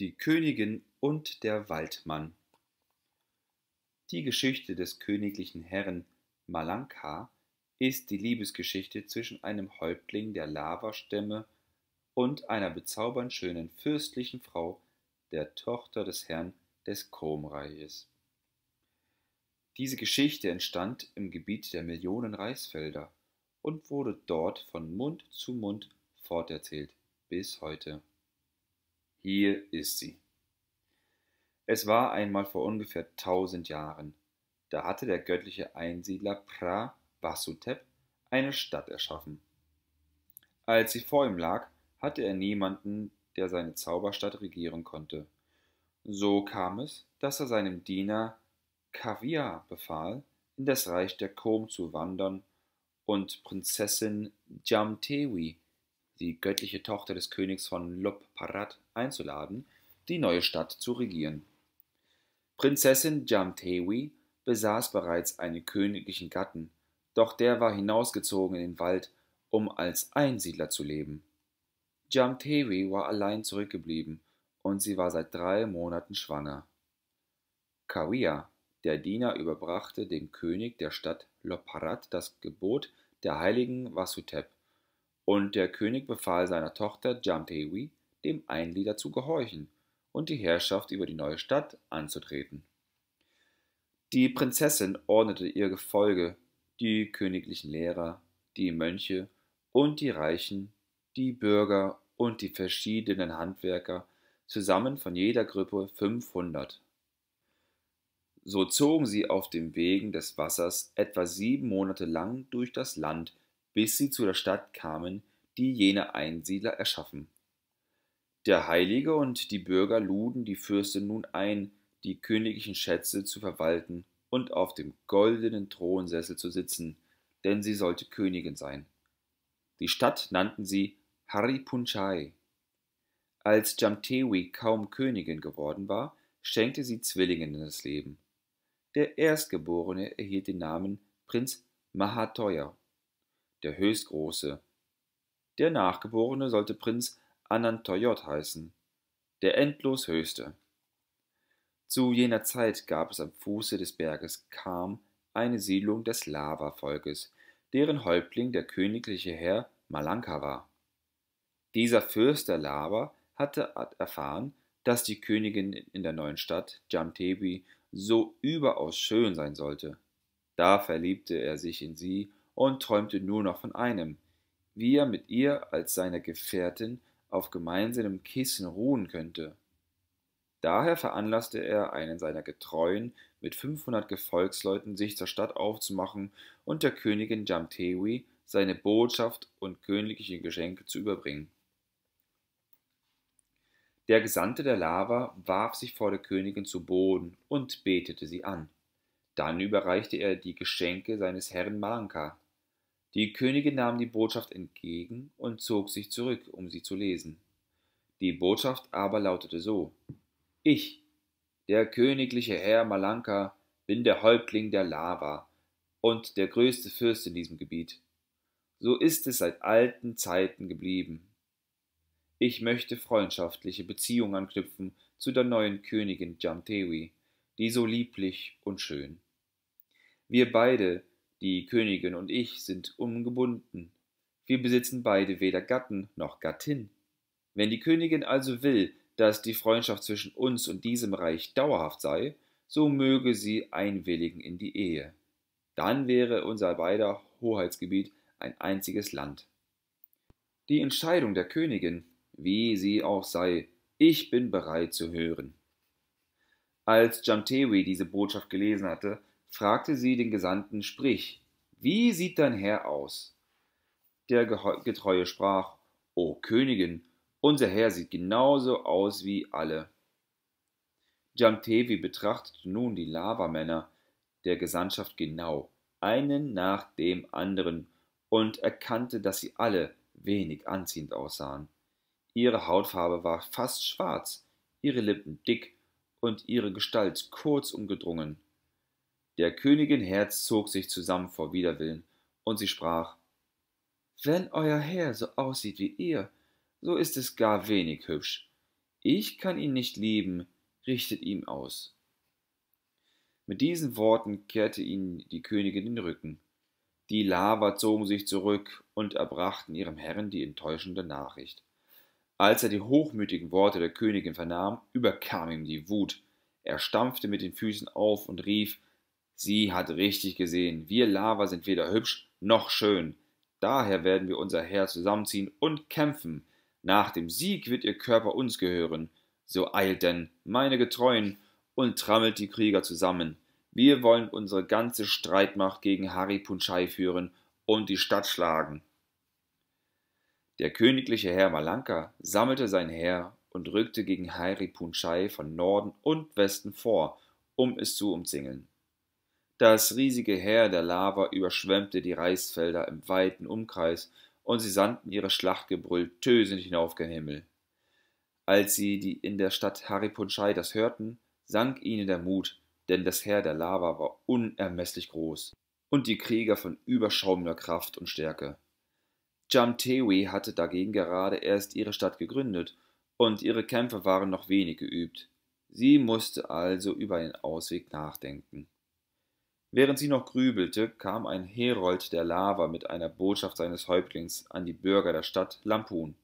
Die Königin und der Waldmann Die Geschichte des königlichen Herren Malanka ist die Liebesgeschichte zwischen einem Häuptling der Lavastämme und einer bezaubernd schönen fürstlichen Frau, der Tochter des Herrn des Kromreiches. Diese Geschichte entstand im Gebiet der Millionen Reisfelder und wurde dort von Mund zu Mund forterzählt bis heute. Hier ist sie. Es war einmal vor ungefähr tausend Jahren. Da hatte der göttliche Einsiedler Pra Basutep eine Stadt erschaffen. Als sie vor ihm lag, hatte er niemanden, der seine Zauberstadt regieren konnte. So kam es, dass er seinem Diener Kaviar befahl, in das Reich der Kom zu wandern und Prinzessin Jamtewi die göttliche Tochter des Königs von Lop einzuladen, die neue Stadt zu regieren. Prinzessin Jamtewi besaß bereits einen königlichen Gatten, doch der war hinausgezogen in den Wald, um als Einsiedler zu leben. Jamtewi war allein zurückgeblieben und sie war seit drei Monaten schwanger. Kawia, der Diener, überbrachte dem König der Stadt Loparat das Gebot der heiligen Vasutep, und der König befahl seiner Tochter Djamtewi, dem Einlieder zu gehorchen und die Herrschaft über die neue Stadt anzutreten. Die Prinzessin ordnete ihr Gefolge, die königlichen Lehrer, die Mönche und die Reichen, die Bürger und die verschiedenen Handwerker, zusammen von jeder Gruppe 500. So zogen sie auf den Wegen des Wassers etwa sieben Monate lang durch das Land bis sie zu der Stadt kamen, die jene Einsiedler erschaffen. Der Heilige und die Bürger luden die Fürsten nun ein, die königlichen Schätze zu verwalten und auf dem goldenen Thronsessel zu sitzen, denn sie sollte Königin sein. Die Stadt nannten sie Haripunchai. Als Jamtewi kaum Königin geworden war, schenkte sie Zwillingen das Leben. Der Erstgeborene erhielt den Namen Prinz Mahatoya der Höchstgroße. Der Nachgeborene sollte Prinz Anantoyot heißen, der endlos Höchste. Zu jener Zeit gab es am Fuße des Berges Kam eine Siedlung des Lava-Volkes, deren Häuptling der königliche Herr Malanka war. Dieser Fürst der Lava hatte erfahren, dass die Königin in der neuen Stadt Jamtebi so überaus schön sein sollte. Da verliebte er sich in sie und träumte nur noch von einem, wie er mit ihr als seiner Gefährtin auf gemeinsamem Kissen ruhen könnte. Daher veranlasste er einen seiner Getreuen, mit 500 Gefolgsleuten sich zur Stadt aufzumachen und der Königin Jamtewi seine Botschaft und königliche Geschenke zu überbringen. Der Gesandte der Lava warf sich vor der Königin zu Boden und betete sie an. Dann überreichte er die Geschenke seines Herrn Manka, die Königin nahm die Botschaft entgegen und zog sich zurück, um sie zu lesen. Die Botschaft aber lautete so Ich, der königliche Herr Malanka, bin der Häuptling der Lava und der größte Fürst in diesem Gebiet. So ist es seit alten Zeiten geblieben. Ich möchte freundschaftliche Beziehungen anknüpfen zu der neuen Königin Jamtewi, die so lieblich und schön. Wir beide die Königin und ich sind ungebunden. Wir besitzen beide weder Gatten noch Gattin. Wenn die Königin also will, dass die Freundschaft zwischen uns und diesem Reich dauerhaft sei, so möge sie einwilligen in die Ehe. Dann wäre unser beider Hoheitsgebiet ein einziges Land. Die Entscheidung der Königin, wie sie auch sei, ich bin bereit zu hören. Als Jamtewi diese Botschaft gelesen hatte, fragte sie den Gesandten Sprich, wie sieht dein Herr aus? Der Getreue sprach, O Königin, unser Herr sieht genauso aus wie alle. Jamtevi betrachtete nun die Lavamänner der Gesandtschaft genau, einen nach dem anderen, und erkannte, dass sie alle wenig anziehend aussahen. Ihre Hautfarbe war fast schwarz, ihre Lippen dick und ihre Gestalt kurz umgedrungen der Königin Herz zog sich zusammen vor Widerwillen, und sie sprach Wenn euer Herr so aussieht wie ihr, so ist es gar wenig hübsch. Ich kann ihn nicht lieben, richtet ihm aus. Mit diesen Worten kehrte ihnen die Königin den Rücken. Die Lava zogen sich zurück und erbrachten ihrem Herrn die enttäuschende Nachricht. Als er die hochmütigen Worte der Königin vernahm, überkam ihm die Wut. Er stampfte mit den Füßen auf und rief Sie hat richtig gesehen, wir Lava sind weder hübsch noch schön. Daher werden wir unser Heer zusammenziehen und kämpfen. Nach dem Sieg wird ihr Körper uns gehören. So eilt denn, meine Getreuen, und trammelt die Krieger zusammen. Wir wollen unsere ganze Streitmacht gegen Hari Punchai führen und die Stadt schlagen. Der königliche Herr Malanka sammelte sein Heer und rückte gegen Hari Punchai von Norden und Westen vor, um es zu umzingeln. Das riesige Heer der Lava überschwemmte die Reisfelder im weiten Umkreis, und sie sandten ihre Schlachtgebrüll tösend hinauf gen Himmel. Als sie die in der Stadt Haripunschai das hörten, sank ihnen der Mut, denn das Heer der Lava war unermesslich groß und die Krieger von überschauender Kraft und Stärke. Jamtewi hatte dagegen gerade erst ihre Stadt gegründet und ihre Kämpfe waren noch wenig geübt. Sie musste also über einen Ausweg nachdenken. Während sie noch grübelte, kam ein Herold der Lava mit einer Botschaft seines Häuptlings an die Bürger der Stadt Lampun.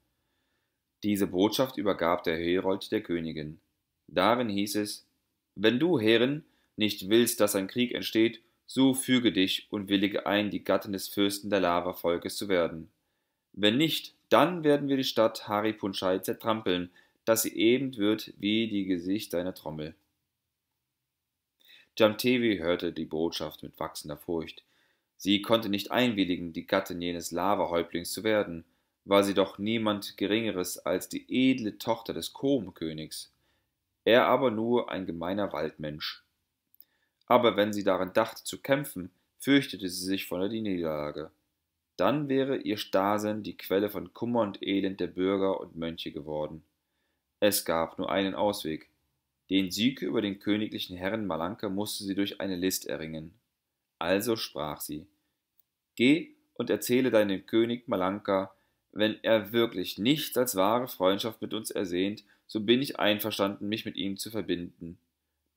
Diese Botschaft übergab der Herold der Königin. Darin hieß es Wenn du, Herrin, nicht willst, dass ein Krieg entsteht, so füge dich und willige ein, die Gattin des Fürsten der Lava-Volkes zu werden. Wenn nicht, dann werden wir die Stadt Haripunschai zertrampeln, dass sie eben wird wie die Gesicht deiner Trommel. Jamtevi hörte die Botschaft mit wachsender Furcht. Sie konnte nicht einwilligen, die Gattin jenes Lava-Häuptlings zu werden, war sie doch niemand Geringeres als die edle Tochter des Komkönigs, er aber nur ein gemeiner Waldmensch. Aber wenn sie daran dachte zu kämpfen, fürchtete sie sich vor der Niederlage. Dann wäre ihr Stasen die Quelle von Kummer und Elend der Bürger und Mönche geworden. Es gab nur einen Ausweg, den Sieg über den königlichen Herrn Malanke musste sie durch eine List erringen. Also sprach sie: Geh und erzähle deinem König Malanka, wenn er wirklich nichts als wahre Freundschaft mit uns ersehnt, so bin ich einverstanden, mich mit ihm zu verbinden.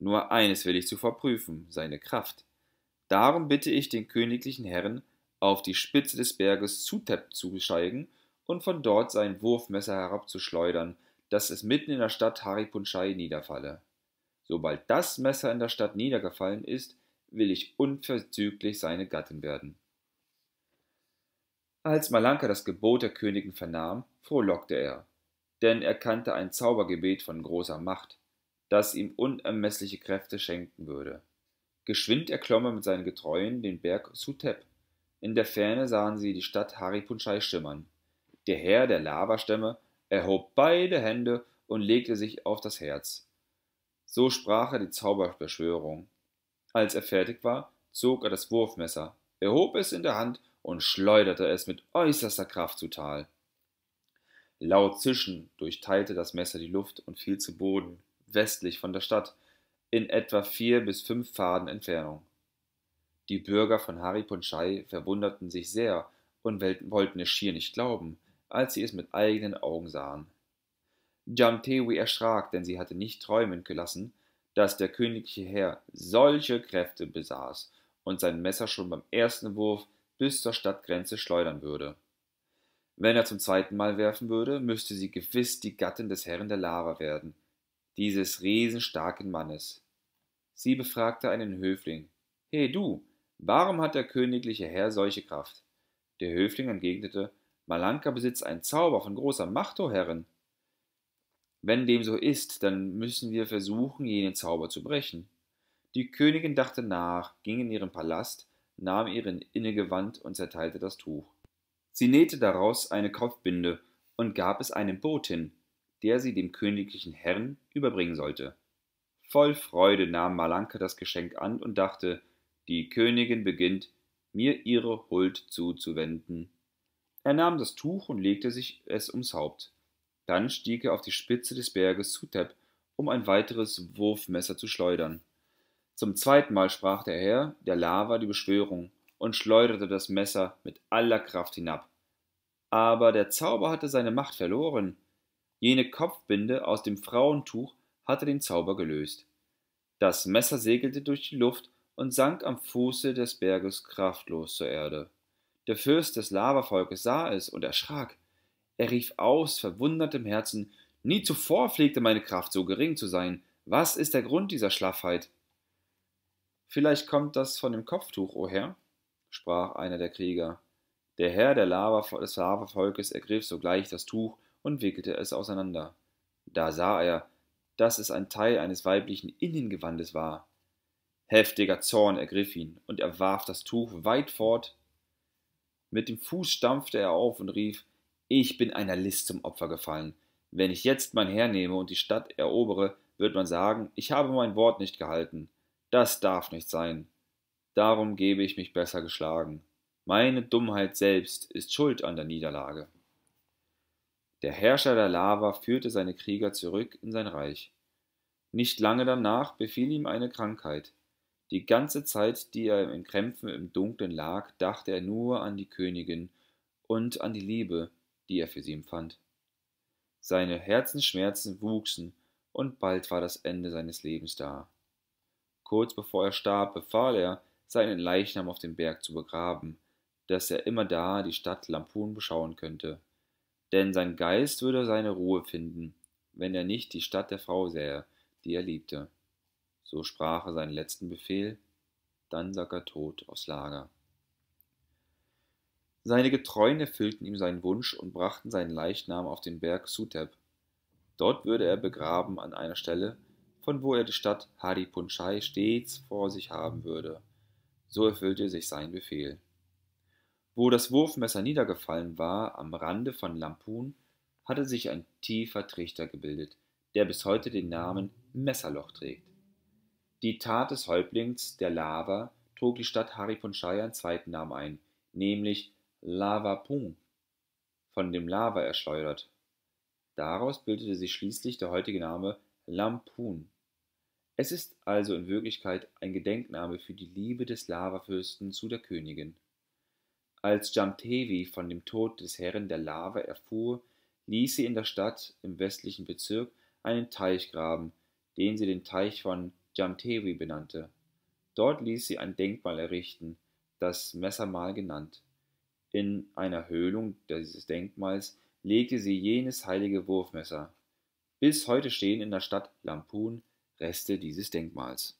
Nur eines will ich zuvor prüfen, seine Kraft. Darum bitte ich den königlichen Herrn, auf die Spitze des Berges Zutep zu steigen und von dort sein Wurfmesser herabzuschleudern, dass es mitten in der Stadt Haripunchai niederfalle. Sobald das Messer in der Stadt niedergefallen ist, will ich unverzüglich seine Gattin werden. Als Malanka das Gebot der Königin vernahm, frohlockte er, denn er kannte ein Zaubergebet von großer Macht, das ihm unermessliche Kräfte schenken würde. Geschwind erklomm er mit seinen Getreuen den Berg Sutep. In der Ferne sahen sie die Stadt Haripunchai schimmern. Der Herr der Lavastämme er hob beide Hände und legte sich auf das Herz. So sprach er die Zauberbeschwörung. Als er fertig war, zog er das Wurfmesser, erhob es in der Hand und schleuderte es mit äußerster Kraft zu Tal. Laut Zischen durchteilte das Messer die Luft und fiel zu Boden, westlich von der Stadt, in etwa vier bis fünf Faden Entfernung. Die Bürger von Haripunchai verwunderten sich sehr und wollten es schier nicht glauben als sie es mit eigenen Augen sahen. Jamtewi erschrak, denn sie hatte nicht träumen gelassen, dass der königliche Herr solche Kräfte besaß und sein Messer schon beim ersten Wurf bis zur Stadtgrenze schleudern würde. Wenn er zum zweiten Mal werfen würde, müsste sie gewiss die Gattin des Herrn der Lava werden, dieses riesenstarken Mannes. Sie befragte einen Höfling. He du, warum hat der königliche Herr solche Kraft? Der Höfling entgegnete, Malanka besitzt einen Zauber von großer Macht, o Herren. Wenn dem so ist, dann müssen wir versuchen, jenen Zauber zu brechen. Die Königin dachte nach, ging in ihren Palast, nahm ihren Innegewand und zerteilte das Tuch. Sie nähte daraus eine Kopfbinde und gab es einem Botin, der sie dem königlichen Herrn überbringen sollte. Voll Freude nahm Malanka das Geschenk an und dachte, die Königin beginnt, mir ihre Huld zuzuwenden er nahm das Tuch und legte sich es ums Haupt. Dann stieg er auf die Spitze des Berges Suteb, um ein weiteres Wurfmesser zu schleudern. Zum zweiten Mal sprach der Herr der Lava die Beschwörung und schleuderte das Messer mit aller Kraft hinab. Aber der Zauber hatte seine Macht verloren. Jene Kopfbinde aus dem Frauentuch hatte den Zauber gelöst. Das Messer segelte durch die Luft und sank am Fuße des Berges kraftlos zur Erde. Der Fürst des Lavavolkes sah es und erschrak. Er rief aus verwundertem Herzen: Nie zuvor pflegte meine Kraft so gering zu sein. Was ist der Grund dieser Schlaffheit? Vielleicht kommt das von dem Kopftuch, o oh Herr, sprach einer der Krieger. Der Herr der Lava, des Lavavolkes ergriff sogleich das Tuch und wickelte es auseinander. Da sah er, dass es ein Teil eines weiblichen Innengewandes war. Heftiger Zorn ergriff ihn, und er warf das Tuch weit fort, mit dem Fuß stampfte er auf und rief, ich bin einer List zum Opfer gefallen. Wenn ich jetzt mein Heer nehme und die Stadt erobere, wird man sagen, ich habe mein Wort nicht gehalten. Das darf nicht sein. Darum gebe ich mich besser geschlagen. Meine Dummheit selbst ist schuld an der Niederlage. Der Herrscher der Lava führte seine Krieger zurück in sein Reich. Nicht lange danach befiel ihm eine Krankheit. Die ganze Zeit, die er in Krämpfen im Dunkeln lag, dachte er nur an die Königin und an die Liebe, die er für sie empfand. Seine Herzensschmerzen wuchsen, und bald war das Ende seines Lebens da. Kurz bevor er starb, befahl er, seinen Leichnam auf dem Berg zu begraben, dass er immer da die Stadt Lampun beschauen könnte. Denn sein Geist würde seine Ruhe finden, wenn er nicht die Stadt der Frau sähe, die er liebte. So sprach er seinen letzten Befehl, dann lag er tot aufs Lager. Seine Getreuen erfüllten ihm seinen Wunsch und brachten seinen Leichnam auf den Berg Suteb. Dort würde er begraben an einer Stelle, von wo er die Stadt Haripunchai stets vor sich haben würde. So erfüllte sich sein Befehl. Wo das Wurfmesser niedergefallen war, am Rande von Lampun, hatte sich ein tiefer Trichter gebildet, der bis heute den Namen Messerloch trägt. Die Tat des Häuptlings der Lava trug die Stadt Haripunchaya einen zweiten Namen ein, nämlich Lavapung, von dem Lava erschleudert. Daraus bildete sich schließlich der heutige Name Lampun. Es ist also in Wirklichkeit ein Gedenkname für die Liebe des Lavafürsten zu der Königin. Als Jamtevi von dem Tod des Herren der Lava erfuhr, ließ sie in der Stadt im westlichen Bezirk einen Teich graben, den sie den Teich von Djantewi benannte. Dort ließ sie ein Denkmal errichten, das Messermal genannt. In einer Höhlung dieses Denkmals legte sie jenes heilige Wurfmesser. Bis heute stehen in der Stadt Lampun Reste dieses Denkmals.